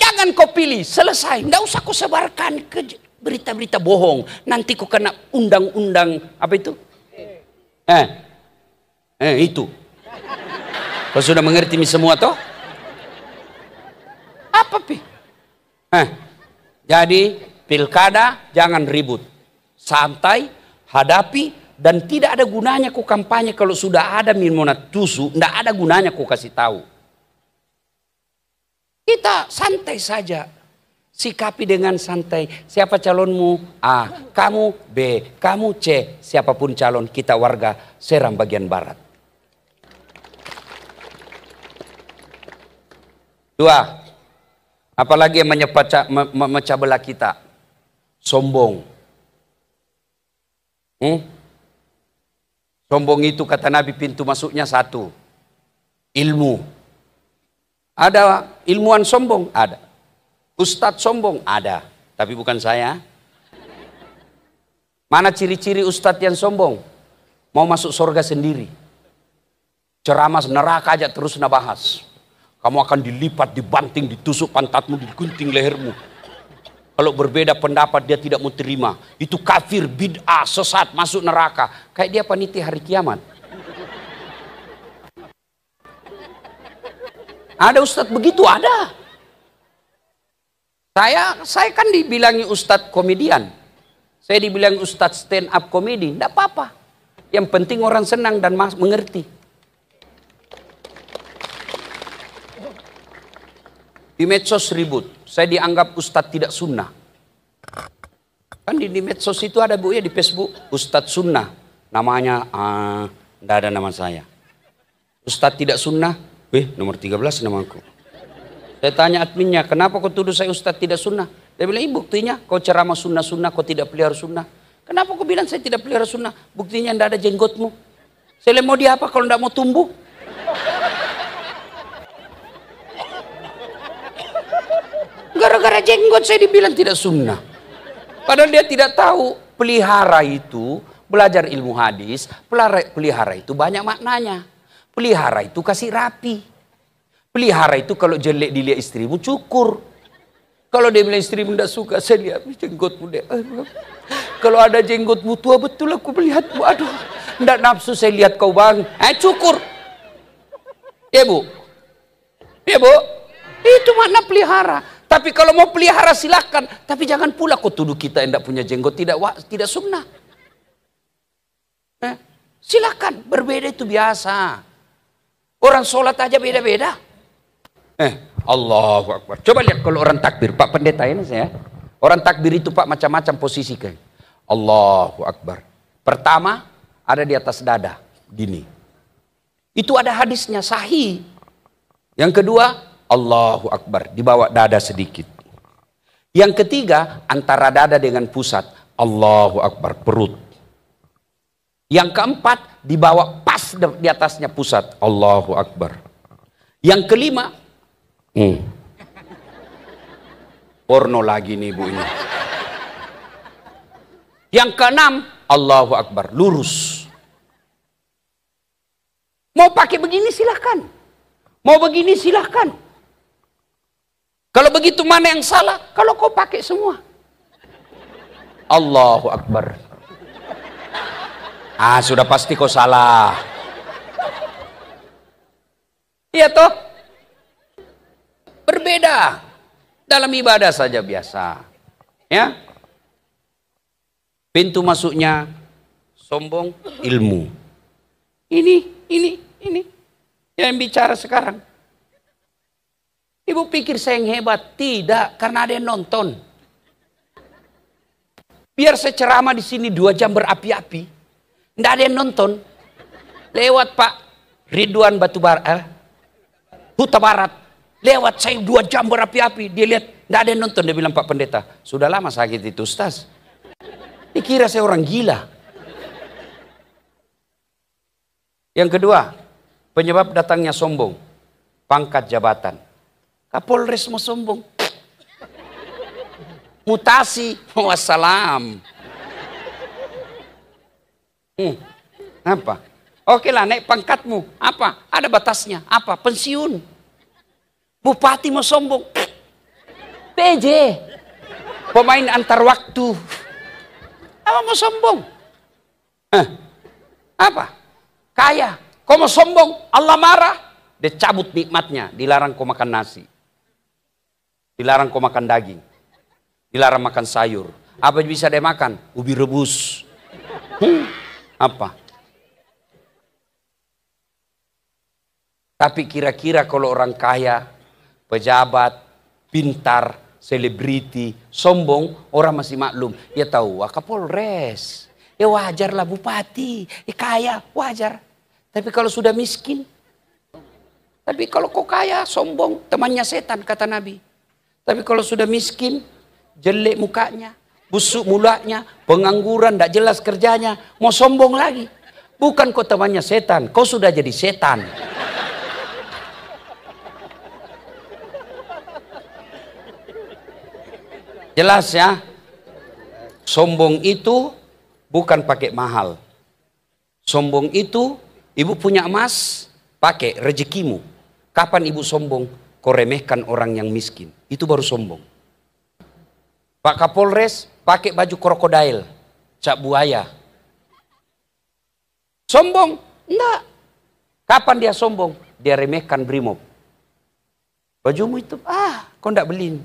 jangan kau pilih selesai tidak usah kau sebarkan ke Berita-berita bohong. Nanti kau kena undang-undang apa itu? Eh, eh itu. Kau sudah mengerti semua toh? Apa pi? Eh, jadi pilkada jangan ribut, santai, hadapi dan tidak ada gunanya kau kampanye kalau sudah ada minuman tusu, tidak ada gunanya kau kasih tahu. Kita santai saja, Sikapi dengan santai. Siapa calonmu? A. Kamu B. Kamu C. Siapapun calon kita warga Seram bagian barat. Dua. Apalagi yang menyepecah, kita. Sombong. Hmm? Sombong itu kata Nabi pintu masuknya satu. Ilmu. Ada ilmuwan sombong? Ada. Ustadz sombong ada, tapi bukan saya. Mana ciri-ciri ustadz yang sombong? Mau masuk surga sendiri. Ceramah neraka aja terus nabahas. Kamu akan dilipat, dibanting, ditusuk pantatmu, digunting lehermu. Kalau berbeda pendapat dia tidak mau terima. Itu kafir, bid'ah, sesat, masuk neraka. Kayak dia panitia hari kiamat. Ada ustadz begitu, ada. Saya saya kan dibilangi ustadz komedian. Saya dibilang ustadz stand up komedi. Tidak apa-apa. Yang penting orang senang dan mengerti. Di medsos ribut. Saya dianggap ustadz tidak sunnah. Kan di, di medsos itu ada bu ya di Facebook. Ustadz sunnah. Namanya, tidak ah, uh, ada nama saya. Ustadz tidak sunnah. Wih, nomor 13 namaku. Saya tanya adminnya, kenapa kau tuduh saya Ustaz tidak sunnah? Dia bilang, ini buktinya kau ceramah sunnah-sunnah, kau tidak pelihara sunnah. Kenapa kau bilang saya tidak pelihara sunnah? Buktinya tidak ada jenggotmu. Saya mau dia apa kalau tidak mau tumbuh? Gara-gara jenggot saya dibilang tidak sunnah. Padahal dia tidak tahu pelihara itu, belajar ilmu hadis, pelihara itu banyak maknanya. Pelihara itu kasih rapi. Pelihara itu kalau jelek dilihat istrimu, cukur. Kalau dia bilang istrimu tidak suka, saya lihat jenggot muda. <laughs> Kalau ada jenggot tua, betul aku melihat. Aduh, tidak nafsu saya lihat kau bang. Eh, cukur. Ya bu. Ya bu. Itu makna pelihara. Tapi kalau mau pelihara silakan. Tapi jangan pula kau tuduh kita yang tidak punya jenggot. Tidak tidak sunnah. Eh, silakan. Berbeda itu biasa. Orang sholat aja beda-beda. Eh, Allahu Akbar. Coba lihat kalau orang takbir, Pak Pendeta ini saya. Orang takbir itu Pak macam-macam posisi kan. Allahu Akbar. Pertama, ada di atas dada, gini. Itu ada hadisnya sahih. Yang kedua, Allahu Akbar, dibawa dada sedikit. Yang ketiga, antara dada dengan pusat, Allahu Akbar, perut. Yang keempat, dibawa pas di atasnya pusat, Allahu Akbar. Yang kelima, Hmm. Porno lagi nih ibu ini. Yang keenam, Allahu Akbar, lurus. Mau pakai begini silahkan. Mau begini silahkan. Kalau begitu mana yang salah? Kalau kau pakai semua. Allahu Akbar. Ah, sudah pasti kau salah. Iya toh? Berbeda. Dalam ibadah saja biasa. Ya. Pintu masuknya sombong ilmu. Ini, ini, ini yang bicara sekarang. Ibu pikir saya yang hebat? Tidak, karena ada yang nonton. Biar saya ceramah di sini dua jam berapi-api. Tidak ada yang nonton. Lewat Pak Ridwan Batubara. Eh, Huta Barat. Lewat saya dua jam berapi-api. Dia lihat, tidak ada yang nonton. Dia bilang, Pak Pendeta, sudah lama sakit itu, Ustaz. Dikira saya orang gila. Yang kedua, penyebab datangnya sombong. Pangkat jabatan. Kapolres mau sombong. Mutasi. <laughs> Wassalam. Hmm. Apa? Oke lah, naik pangkatmu. Apa? Ada batasnya. Apa? Pensiun. Bupati mau sombong. PJ. Pemain antar waktu. Apa mau sombong? Eh, apa? Kaya. Kau mau sombong? Allah marah. Dia cabut nikmatnya. Dilarang kau makan nasi. Dilarang kau makan daging. Dilarang makan sayur. Apa yang bisa dia makan? Ubi rebus. Hmm, apa? Tapi kira-kira kalau orang kaya pejabat, pintar, selebriti, sombong, orang masih maklum. Ya tahu, wah kapolres. Ya wajarlah bupati, ya kaya, wajar. Tapi kalau sudah miskin, tapi kalau kau kaya, sombong, temannya setan, kata Nabi. Tapi kalau sudah miskin, jelek mukanya, busuk mulanya, pengangguran, tidak jelas kerjanya, mau sombong lagi. Bukan kau temannya setan, kau sudah jadi setan. Jelas ya? Sombong itu bukan pakai mahal. Sombong itu ibu punya emas, pakai rezekimu. Kapan ibu sombong? Kau remehkan orang yang miskin. Itu baru sombong. Pak Kapolres pakai baju krokodil, cak buaya. Sombong? Enggak. Kapan dia sombong? Dia remehkan brimob. Bajumu itu, ah, kau enggak beliin.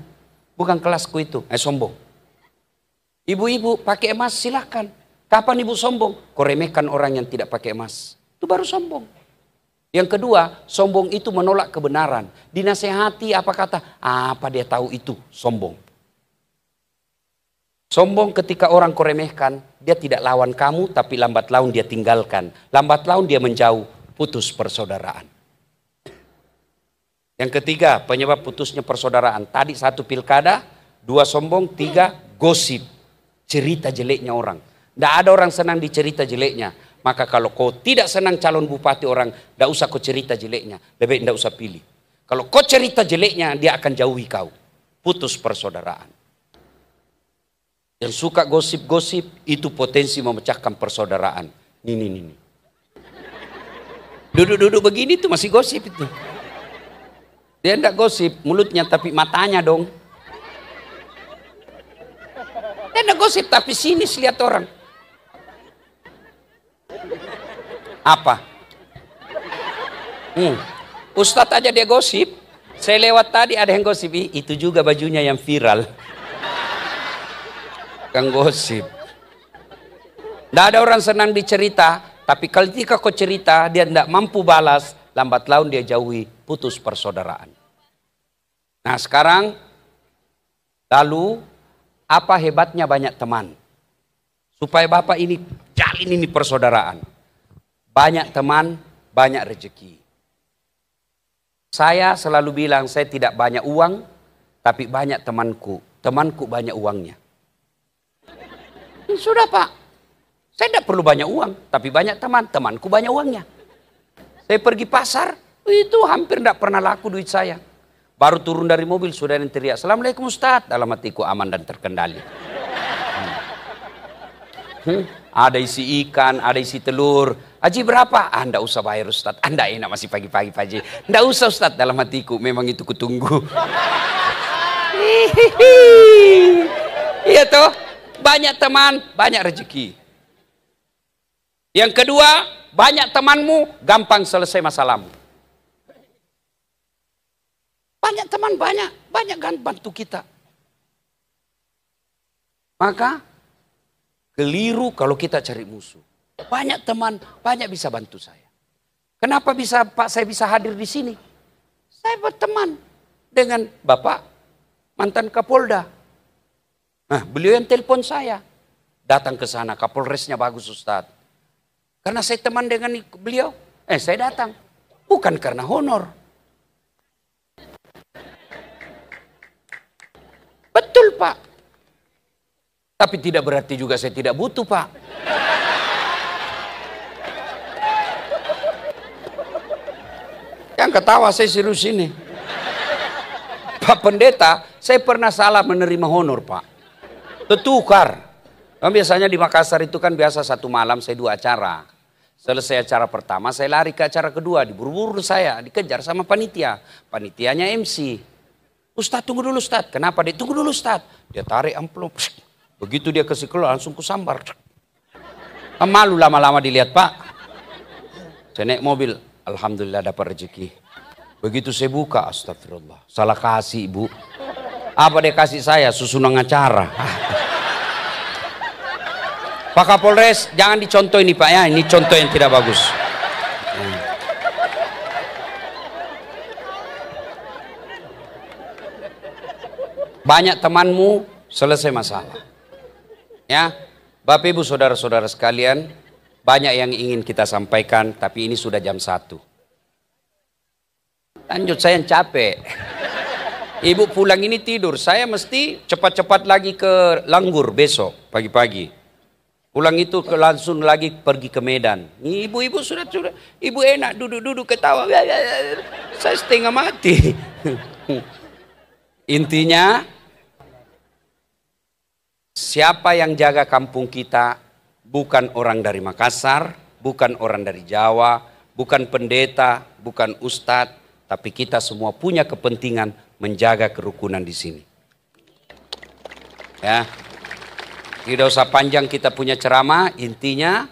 Bukan kelasku itu. Eh sombong. Ibu-ibu pakai emas silahkan. Kapan ibu sombong? Kau orang yang tidak pakai emas. Itu baru sombong. Yang kedua, sombong itu menolak kebenaran. Dinasehati apa kata? Apa dia tahu itu? Sombong. Sombong ketika orang koremehkan, dia tidak lawan kamu tapi lambat laun dia tinggalkan. Lambat laun dia menjauh, putus persaudaraan. Yang ketiga, penyebab putusnya persaudaraan. Tadi satu pilkada, dua sombong, tiga gosip. Cerita jeleknya orang. Tidak ada orang senang dicerita jeleknya. Maka kalau kau tidak senang calon bupati orang, tidak usah kau cerita jeleknya. Lebih tidak usah pilih. Kalau kau cerita jeleknya, dia akan jauhi kau. Putus persaudaraan. Yang suka gosip-gosip, itu potensi memecahkan persaudaraan. ini ini, ini Duduk-duduk begini itu masih gosip itu. Dia enggak gosip mulutnya tapi matanya dong. Dia enggak gosip tapi sinis lihat orang. Apa? Hmm. Ustadz aja dia gosip. Saya lewat tadi ada yang gosip. Itu juga bajunya yang viral. Kan gosip. Tidak ada orang senang dicerita, tapi ketika kau cerita, dia tidak mampu balas, lambat laun dia jauhi, putus persaudaraan. Nah sekarang, lalu apa hebatnya banyak teman? Supaya Bapak ini jalin ini persaudaraan. Banyak teman, banyak rezeki. Saya selalu bilang saya tidak banyak uang, tapi banyak temanku. Temanku banyak uangnya. Sudah pak, saya tidak perlu banyak uang, tapi banyak teman. Temanku banyak uangnya. Saya pergi pasar, itu hampir tidak pernah laku duit saya. Baru turun dari mobil, sudah yang teriak, Assalamualaikum Ustaz. Dalam hatiku aman dan terkendali. Hmm. Hmm. Ada isi ikan, ada isi telur. Haji berapa? Anda ah, usah bayar Ustaz. Anda ah, enak masih pagi-pagi Pak Haji. Anda usah Ustaz. Dalam hatiku, memang itu kutunggu. Iya toh, banyak teman, banyak rezeki. Yang kedua, banyak temanmu, gampang selesai masalahmu. Banyak teman banyak, banyak kan bantu kita. Maka keliru kalau kita cari musuh. Banyak teman, banyak bisa bantu saya. Kenapa bisa Pak saya bisa hadir di sini? Saya berteman dengan Bapak mantan Kapolda. Nah, beliau yang telepon saya. Datang ke sana, Kapolresnya bagus Ustaz. Karena saya teman dengan beliau, eh saya datang. Bukan karena honor. Betul pak. Tapi tidak berarti juga saya tidak butuh pak. Yang ketawa saya serius ini. Pak pendeta, saya pernah salah menerima honor pak. Tetukar. Nah, biasanya di Makassar itu kan biasa satu malam saya dua acara. Selesai acara pertama, saya lari ke acara kedua. Diburu-buru saya, dikejar sama panitia. Panitianya MC. Ustadz tunggu dulu Ustadz. Kenapa? Dia tunggu dulu Ustadz. Dia tarik amplop. Begitu dia ke sekolah langsung kusambar. Ah, malu lama-lama dilihat pak. Saya naik mobil. Alhamdulillah dapat rezeki. Begitu saya buka, astagfirullah. Salah kasih ibu. Apa dia kasih saya? Susunan acara. <laughs> Pak Kapolres, jangan dicontoh ini Pak ya. Ini contoh yang tidak bagus. banyak temanmu, selesai masalah. Ya, Bapak Ibu Saudara-saudara sekalian, banyak yang ingin kita sampaikan, tapi ini sudah jam satu. Lanjut, saya yang capek. Ibu pulang ini tidur, saya mesti cepat-cepat lagi ke Langgur besok pagi-pagi. Pulang itu ke langsung lagi pergi ke Medan. Ibu-ibu sudah sudah, ibu enak duduk-duduk ketawa. Saya setengah mati. <laughs> Intinya, siapa yang jaga kampung kita bukan orang dari Makassar, bukan orang dari Jawa, bukan pendeta, bukan ustadz, tapi kita semua punya kepentingan menjaga kerukunan di sini. Ya. Tidak usah panjang kita punya ceramah, intinya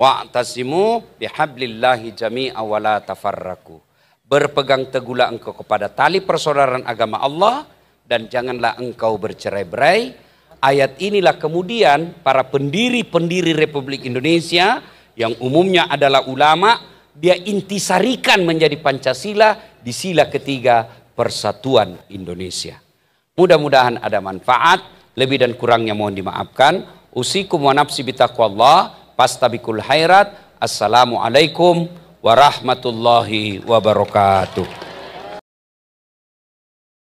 wa'tasimu bihablillahi jami'a wa la tafarraku berpegang teguhlah engkau kepada tali persaudaraan agama Allah dan janganlah engkau bercerai-berai. Ayat inilah kemudian para pendiri-pendiri Republik Indonesia yang umumnya adalah ulama, dia intisarikan menjadi Pancasila di sila ketiga persatuan Indonesia. Mudah-mudahan ada manfaat, lebih dan kurangnya mohon dimaafkan. Usikum wa nafsi bitaqwallah, pastabikul Hayrat Assalamualaikum warahmatullahi wabarakatuh.